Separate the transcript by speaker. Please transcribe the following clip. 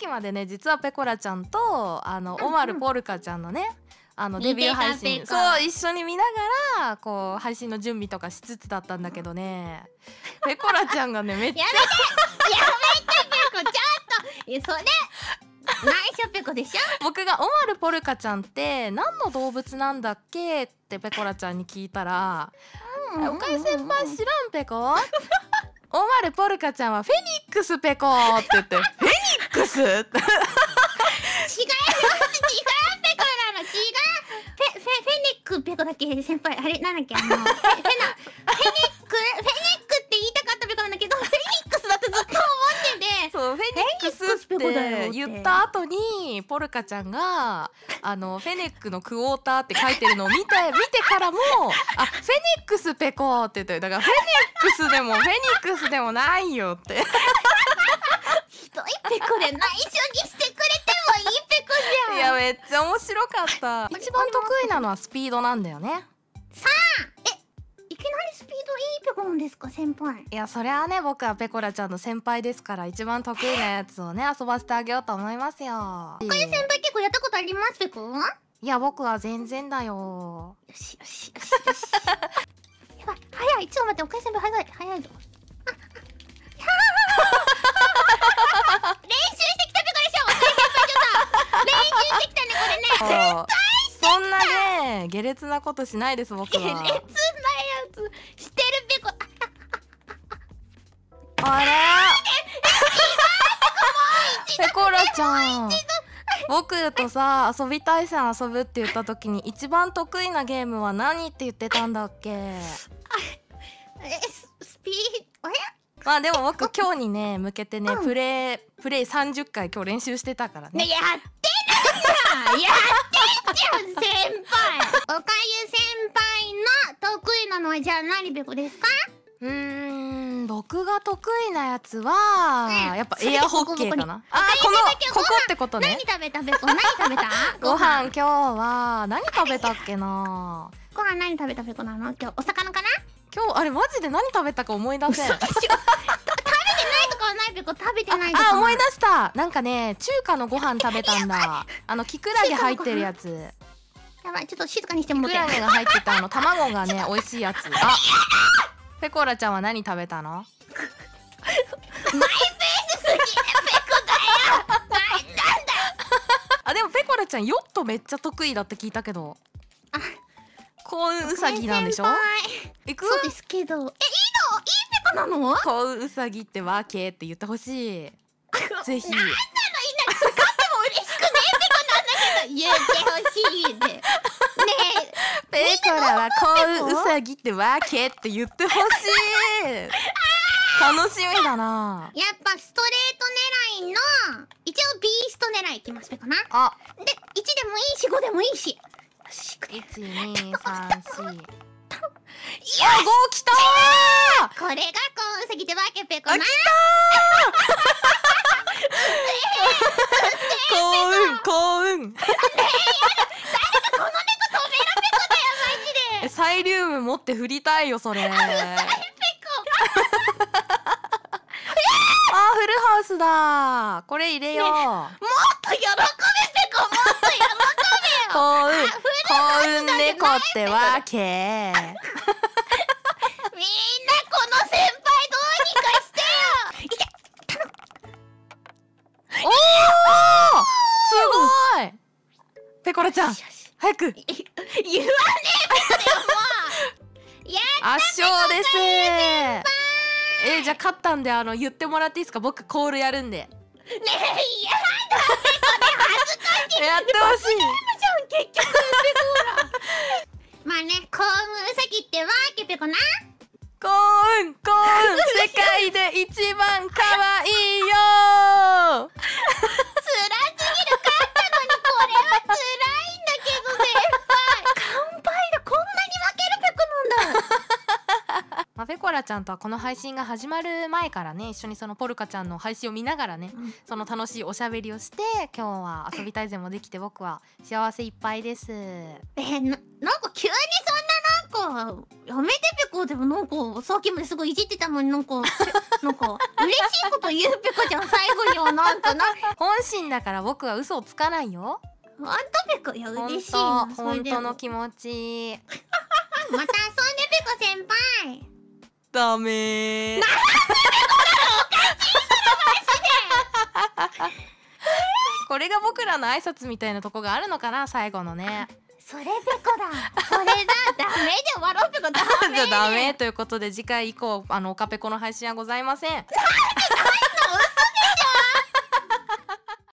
Speaker 1: きまでね実はペコラちゃんとあのオマルポルカちゃんのね、あのデビュー配信そう一緒に見ながらこう配信の準備とかしつつだったんだけどねペコラちゃんがねめっちゃやめてやめてペコちょっとそれナイペコでしょ僕が「オマルポルカちゃんって何の動物なんだっけ?」ってペコラちゃんに聞いたら「おか先輩知らんペコ? 」オマルポルカちゃんはフェニックスペコって言って フェニックス違う違うペフェネックペコだっけ先輩あれなんだっけあのフェフェネックフェネックって言いたかったペコなんだけど フェニックスだってずっと思っててそうフェニックスって言った後にポルカちゃんがあのフェネックのクォーターって書いてるのを見て見てからもあフェネックスペコって言ってだからフェネックスでもフェニックスでもないよってペコで内緒にしてくれてもいいペコじゃんいやめっちゃ面白かった一番得意なのはスピードなんだよねさあえいきなりスピードいいペコなんですか先輩いやそれはね僕はペコラちゃんの先輩ですから一番得意なやつをね遊ばせてあげようと思いますよこれ先輩結構やったことありますペコいや僕は全然だよよしよしよしよしやばい早いちょ待っておかえ先輩そんなね下劣なことしないです僕は下劣なやつしてるべこあれペ コラちゃん僕とさ遊び対戦遊ぶって言った時に一番得意なゲームは何って言ってたんだっけえスピードえまあでも僕今日にね向けてねプレイプレイ30回今日練習してたからねやっやってんじゃん先輩おかゆ先輩の得意なのはじゃあ何べこですかうん僕が得意なやつは、ね、やっぱエアホッケーかなあこのここってことね何食べたべこ何食べたご飯今日は何食べたっけなご飯何食べたべこなの今日お魚かな今日あれマジで何食べたか思い出せんとかはないけど食べてないあ思い出したなんかね中華のご飯食べたんだあのきくらげ入ってるやつやばいちょっと静かにしてもらってきくらげが入ってたあの卵がね美味しいやつあペコラちゃんは何食べたのマイペースすぎるペコだよなんだあでもペコラちゃんヨットめっちゃ得意だって聞いたけどあ幸運うさぎなんでしょ行くそうですけどえいい猫なの子うさぎってわけって言ってほしいぜひなんなのいな使っても嬉しくねえっなんだけど言ってほしいねねえ ペコラは子うさぎってわけって言ってほしい楽しみだなやっぱストレート狙いの一応ビースト狙いいきますペコなあで1でもいいし5でもいいしよしくれ1 2 3 4よー来たこれがすぎてわけぺこなきた幸運幸運サイリウム持って振りたいよそれあー、フルハウスだこれ入れよう、もっと喜べペコもっと喜べよ幸運幸運猫ってわけ。みんなこの先輩どうにかしてよ。おおすごい。ペコラちゃん早く。言わねえですよ圧勝です。えじゃあ勝ったんであの言ってもらっていいですか。僕コールやるんで。ねえやだ。やってほしい。結局ぺこなコーンコーン 世界で一番可愛いよ辛すぎるかったのにこれは辛いんだけど先輩乾杯がこんなに負けるペコなんだ まあ、ペコラちゃんとはこの配信が始まる前からね一緒にそのポルカちゃんの配信を見ながらね、うん、その楽しいおしゃべりをして今日は遊び大全もできて僕は幸せいっぱいですえななんか急にさか、やめてぺこでもなんか、さっきまですごいいじってたのになんか、なんか、嬉しいこと言うぺこちゃん最後にはなんかな。本心だから僕は嘘をつかないよ。ほんとぺこ、いや嬉しい本当の気持ち。また遊んでぺこ先輩。ダメー。なんでぺこなのおかしいからマジで。これが僕らの挨拶みたいなとこがあるのかな最後のね。それペコだ。れ以上笑うってことダメじゃ ダメということで次回以降あのオカペコの配信はございません。なんないの嘘でしょ